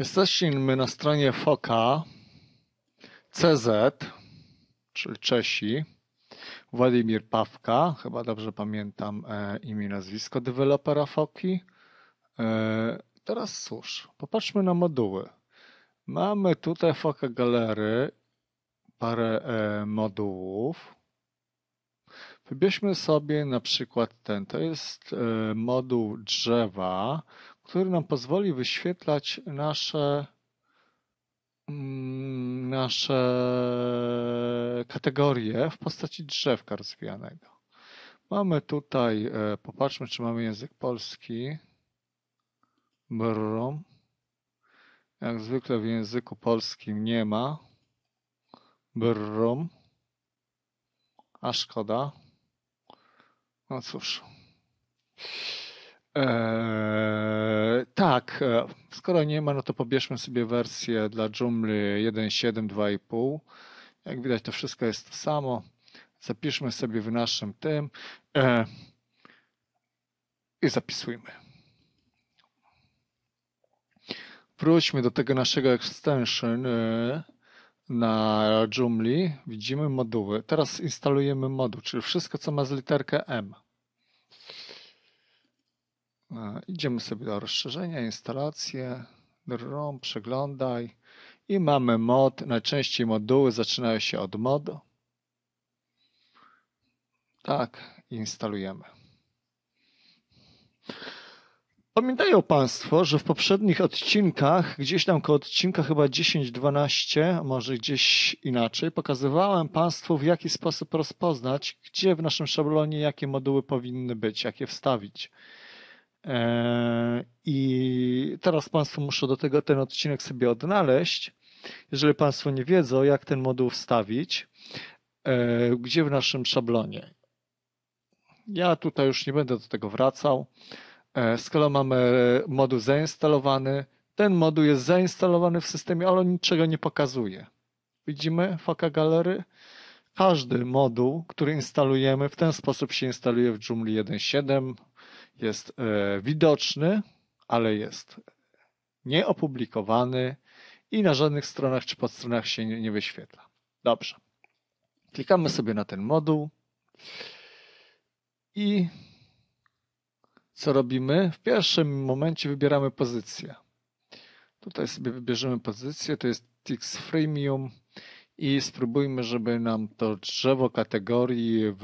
Jesteśmy na stronie Foka CZ, czyli Czesi, Władimir Pawka, chyba dobrze pamiętam e, imię i nazwisko dewelopera Foki. E, teraz cóż, popatrzmy na moduły. Mamy tutaj Foka Galery, parę e, modułów. Wybierzmy sobie na przykład ten, to jest moduł drzewa, który nam pozwoli wyświetlać nasze, mm, nasze kategorie w postaci drzewka rozwijanego. Mamy tutaj, e, popatrzmy, czy mamy język polski. Brum. Jak zwykle w języku polskim nie ma. Brum. A szkoda. No cóż. Eee, tak, e, skoro nie ma, no to pobierzmy sobie wersję dla Joomla 1.7, 2.5. Jak widać, to wszystko jest to samo. Zapiszmy sobie w naszym tym eee, i zapisujmy. Wróćmy do tego naszego extension e, na Joomla. Widzimy moduły. Teraz instalujemy moduł, czyli wszystko, co ma z literkę M. E, idziemy sobie do rozszerzenia, instalacje, ROM, przeglądaj i mamy mod. Najczęściej moduły zaczynają się od mod. Tak, instalujemy. Pamiętają Państwo, że w poprzednich odcinkach, gdzieś tam koło odcinka chyba 10-12, może gdzieś inaczej, pokazywałem Państwu w jaki sposób rozpoznać, gdzie w naszym szablonie jakie moduły powinny być, jakie wstawić. E, I teraz Państwu muszę do tego ten odcinek sobie odnaleźć. Jeżeli Państwo nie wiedzą, jak ten moduł wstawić, e, gdzie w naszym szablonie. Ja tutaj już nie będę do tego wracał. Skoro e, mamy moduł zainstalowany, ten moduł jest zainstalowany w systemie, ale niczego nie pokazuje. Widzimy foka Galery? Każdy moduł, który instalujemy, w ten sposób się instaluje w Joomla 1.7, jest e, widoczny, ale jest nieopublikowany i na żadnych stronach czy podstronach się nie wyświetla. Dobrze. Klikamy sobie na ten moduł i co robimy? W pierwszym momencie wybieramy pozycję. Tutaj sobie wybierzemy pozycję, to jest Tix Freemium i spróbujmy, żeby nam to drzewo kategorii w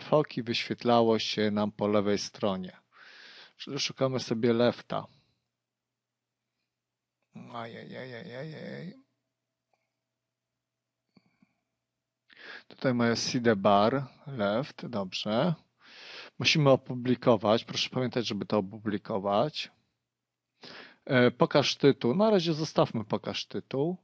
foki wyświetlało się nam po lewej stronie. Czyli szukamy sobie lefta. Ajajajajajaj. Tutaj mamy CD bar, left, dobrze. Musimy opublikować. Proszę pamiętać, żeby to opublikować. E, pokaż tytuł. Na razie zostawmy pokaż tytuł.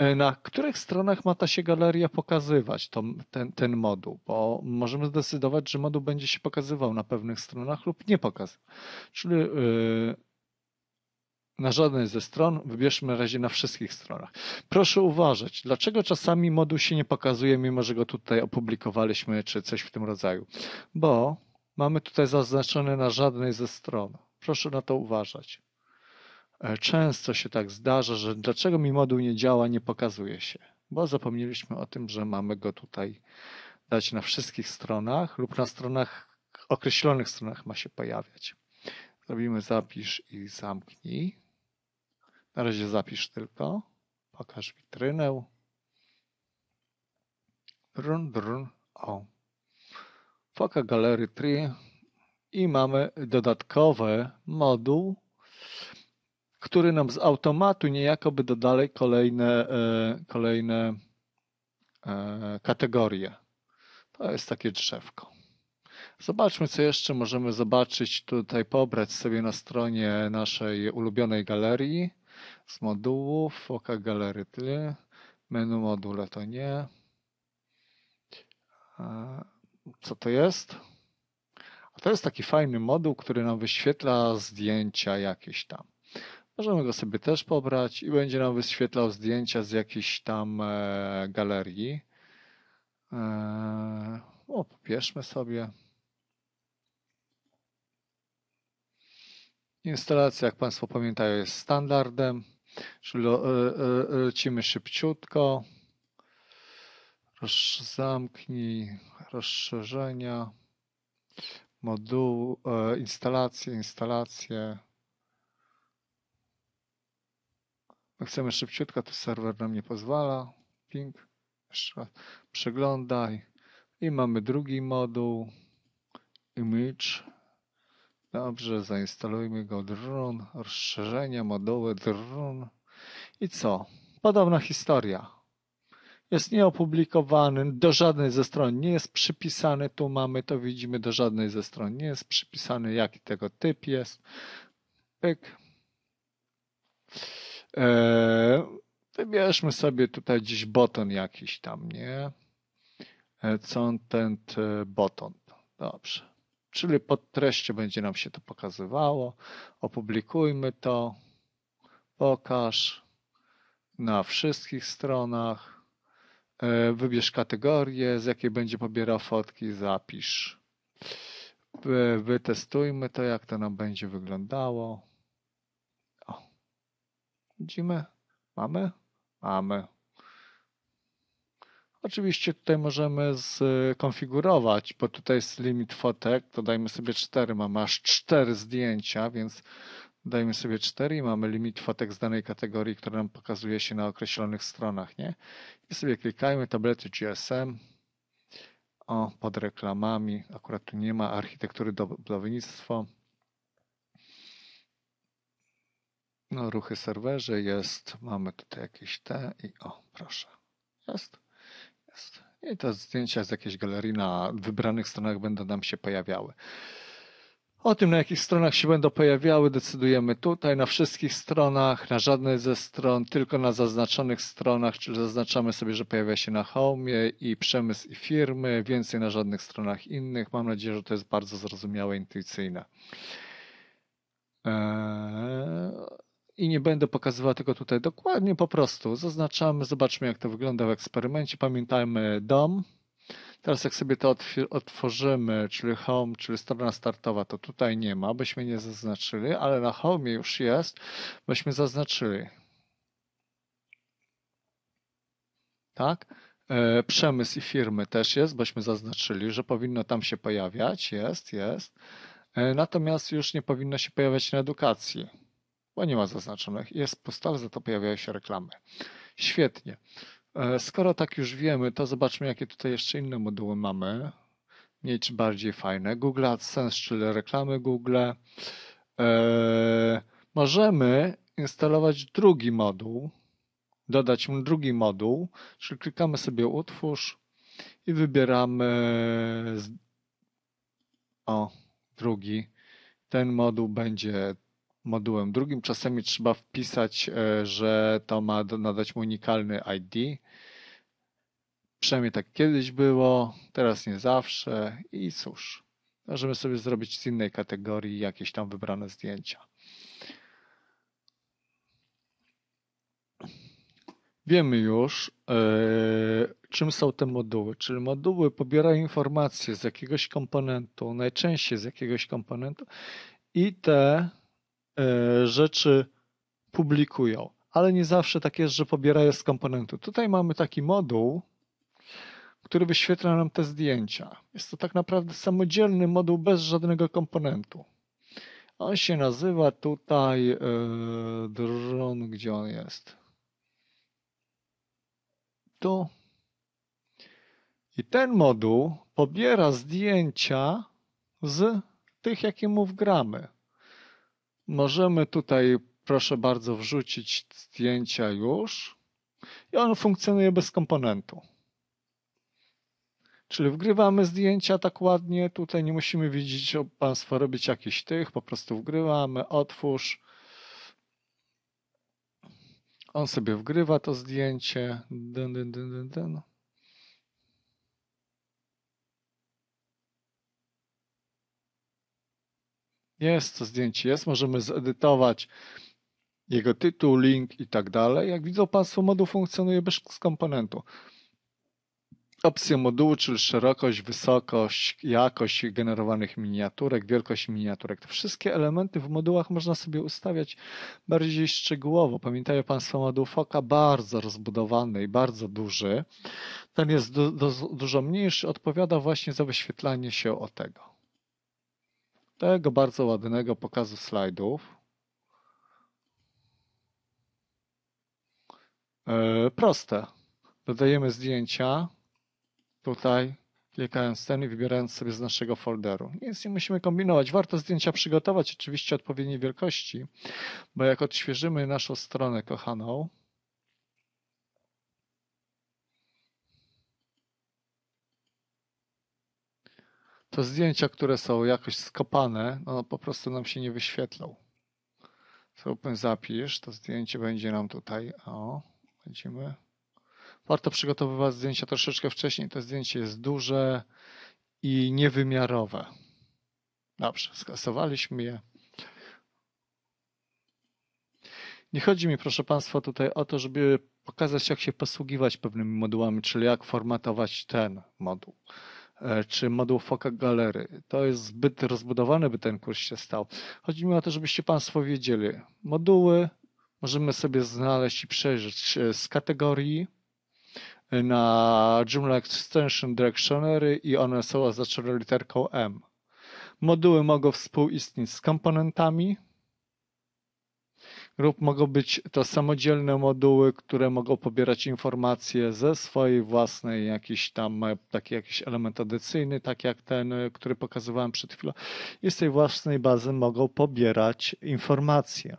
E, na których stronach ma ta się galeria pokazywać to, ten, ten moduł? Bo możemy zdecydować, że moduł będzie się pokazywał na pewnych stronach lub nie pokazywał. Czyli yy, na żadnej ze stron, wybierzmy razie na wszystkich stronach. Proszę uważać, dlaczego czasami moduł się nie pokazuje, mimo że go tutaj opublikowaliśmy, czy coś w tym rodzaju. Bo mamy tutaj zaznaczone na żadnej ze stron. Proszę na to uważać. E, często się tak zdarza, że dlaczego mi moduł nie działa, nie pokazuje się, bo zapomnieliśmy o tym, że mamy go tutaj dać na wszystkich stronach lub na stronach, określonych stronach ma się pojawiać. Robimy zapisz i zamknij. Na razie zapisz tylko. Pokaż witrynę. Brun, brun, o. Foka Gallery 3 i mamy dodatkowy moduł który nam z automatu niejako by dodali kolejne, e, kolejne e, kategorie. To jest takie drzewko. Zobaczmy, co jeszcze możemy zobaczyć tutaj, pobrać sobie na stronie naszej ulubionej galerii z modułów, oka galery tyle, menu module to nie. Co to jest? A to jest taki fajny moduł, który nam wyświetla zdjęcia jakieś tam. Możemy go sobie też pobrać i będzie nam wyświetlał zdjęcia z jakiejś tam e, galerii. E, o, pobierzmy sobie. Instalacja, jak Państwo pamiętają, jest standardem, czyli e, lecimy szybciutko. Roz, zamknij rozszerzenia, moduł, instalacje, instalacje. My no, chcemy szybciutko, to serwer nam nie pozwala. Ping, jeszcze raz. przeglądaj. I mamy drugi moduł, image. Dobrze, zainstalujmy go, drun, rozszerzenia, moduły, drun. I co? Podobna historia. Jest nieopublikowany, do żadnej ze stron nie jest przypisany, tu mamy to, widzimy, do żadnej ze stron nie jest przypisany, jaki tego typ jest. Pyk. E, wybierzmy sobie tutaj gdzieś boton jakiś tam, nie? E, content e, boton. Dobrze. Czyli pod treścią będzie nam się to pokazywało. Opublikujmy to. Pokaż na wszystkich stronach. Wybierz kategorię, z jakiej będzie pobierał fotki, zapisz. Wytestujmy to, jak to nam będzie wyglądało. Widzimy? Mamy? Mamy. Oczywiście tutaj możemy skonfigurować, bo tutaj jest limit fotek, to dajmy sobie 4, mamy aż 4 zdjęcia, więc dajmy sobie 4 i mamy limit fotek z danej kategorii, który nam pokazuje się na określonych stronach, nie? I sobie klikajmy tablety GSM, o, pod reklamami, akurat tu nie ma architektury, budownictwo, No, ruchy serwerze jest. Mamy tutaj jakieś te i o, proszę. Jest. Jest. I te zdjęcia z jakiejś galerii na wybranych stronach będą nam się pojawiały. O tym, na jakich stronach się będą pojawiały, decydujemy tutaj, na wszystkich stronach, na żadnej ze stron, tylko na zaznaczonych stronach, czyli zaznaczamy sobie, że pojawia się na home i przemysł i firmy, więcej na żadnych stronach innych. Mam nadzieję, że to jest bardzo zrozumiałe, intuicyjne. Eee, i nie będę pokazywał tego tutaj dokładnie, po prostu zaznaczamy, zobaczmy jak to wygląda w eksperymencie. Pamiętajmy dom. Teraz jak sobie to otworzymy, czyli home, czyli strona startowa, to tutaj nie ma, byśmy nie zaznaczyli, ale na home już jest, byśmy zaznaczyli. Tak? E, przemysł i firmy też jest, bośmy zaznaczyli, że powinno tam się pojawiać. Jest, jest. E, natomiast już nie powinno się pojawiać na edukacji bo nie ma zaznaczonych. Jest za to pojawiają się reklamy. Świetnie. E, skoro tak już wiemy, to zobaczmy, jakie tutaj jeszcze inne moduły mamy. Mniej czy bardziej fajne. Google AdSense, czyli reklamy Google. E, możemy instalować drugi moduł, dodać mu drugi moduł, czyli klikamy sobie utwórz i wybieramy o, drugi. Ten moduł będzie modułem drugim. Czasami trzeba wpisać, e, że to ma nadać mu unikalny ID. Przynajmniej tak kiedyś było, teraz nie zawsze i cóż, możemy sobie zrobić z innej kategorii jakieś tam wybrane zdjęcia. Wiemy już, yy, czym są te moduły. Czyli moduły pobierają informacje z jakiegoś komponentu, najczęściej z jakiegoś komponentu i te E, rzeczy publikują, ale nie zawsze tak jest, że pobierają z komponentu. Tutaj mamy taki moduł, który wyświetla nam te zdjęcia. Jest to tak naprawdę samodzielny moduł bez żadnego komponentu. On się nazywa tutaj yy, e, dron, gdzie on jest. Tu. I ten moduł pobiera zdjęcia z tych, jakie mu wgramy. Możemy tutaj, proszę bardzo, wrzucić zdjęcia już i on funkcjonuje bez komponentu. Czyli wgrywamy zdjęcia tak ładnie, tutaj nie musimy widzieć Państwo robić jakichś tych, po prostu wgrywamy, otwórz. On sobie wgrywa to zdjęcie. Dyn, dyn, dyn, dyn, dyn. Jest to zdjęcie, jest. Możemy zedytować jego tytuł, link i tak dalej. Jak widzą Państwo, moduł funkcjonuje bez komponentu. Opcje modułu, czyli szerokość, wysokość, jakość generowanych miniaturek, wielkość miniaturek. Te wszystkie elementy w modułach można sobie ustawiać bardziej szczegółowo. Pamiętają Państwo moduł Foka, bardzo rozbudowany i bardzo duży. Ten jest du du dużo mniejszy, odpowiada właśnie za wyświetlanie się o tego tego bardzo ładnego pokazu slajdów. E, proste. Dodajemy zdjęcia tutaj, klikając ten i wybierając sobie z naszego folderu. Nic nie musimy kombinować. Warto zdjęcia przygotować oczywiście odpowiedniej wielkości, bo jak odświeżymy naszą stronę kochaną, to zdjęcia, które są jakoś skopane, no po prostu nam się nie wyświetlą. Zróbmy zapisz, to zdjęcie będzie nam tutaj, o, widzimy. Warto przygotowywać zdjęcia troszeczkę wcześniej, to zdjęcie jest duże i niewymiarowe. Dobrze, skasowaliśmy je. Nie chodzi mi, proszę Państwa, tutaj o to, żeby pokazać, jak się posługiwać pewnymi modułami, czyli jak formatować ten moduł. E, czy moduł Foka Galery. To jest zbyt rozbudowany, by ten kurs się stał. Chodzi mi o to, żebyście Państwo wiedzieli. Moduły możemy sobie znaleźć i przejrzeć e, z kategorii e, na Joomla Extension Directionary i one są oznaczone literką M. Moduły mogą współistnieć z komponentami, lub mogą być to samodzielne moduły, które mogą pobierać informacje ze swojej własnej, jakiś tam e, taki jakiś element edycyjny, tak jak ten, e, który pokazywałem przed chwilą. I z tej własnej bazy mogą pobierać informacje.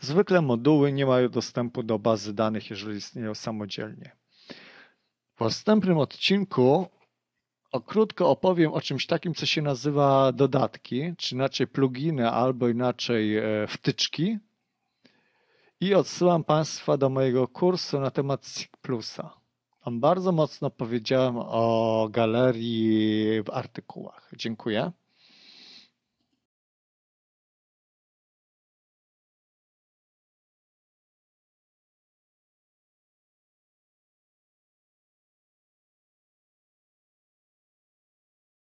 Zwykle moduły nie mają dostępu do bazy danych, jeżeli istnieją samodzielnie. W następnym odcinku o krótko opowiem o czymś takim, co się nazywa dodatki, czy inaczej pluginy, albo inaczej e, wtyczki. I odsyłam Państwa do mojego kursu na temat SIG Plusa. Tam bardzo mocno powiedziałem o galerii w artykułach. Dziękuję.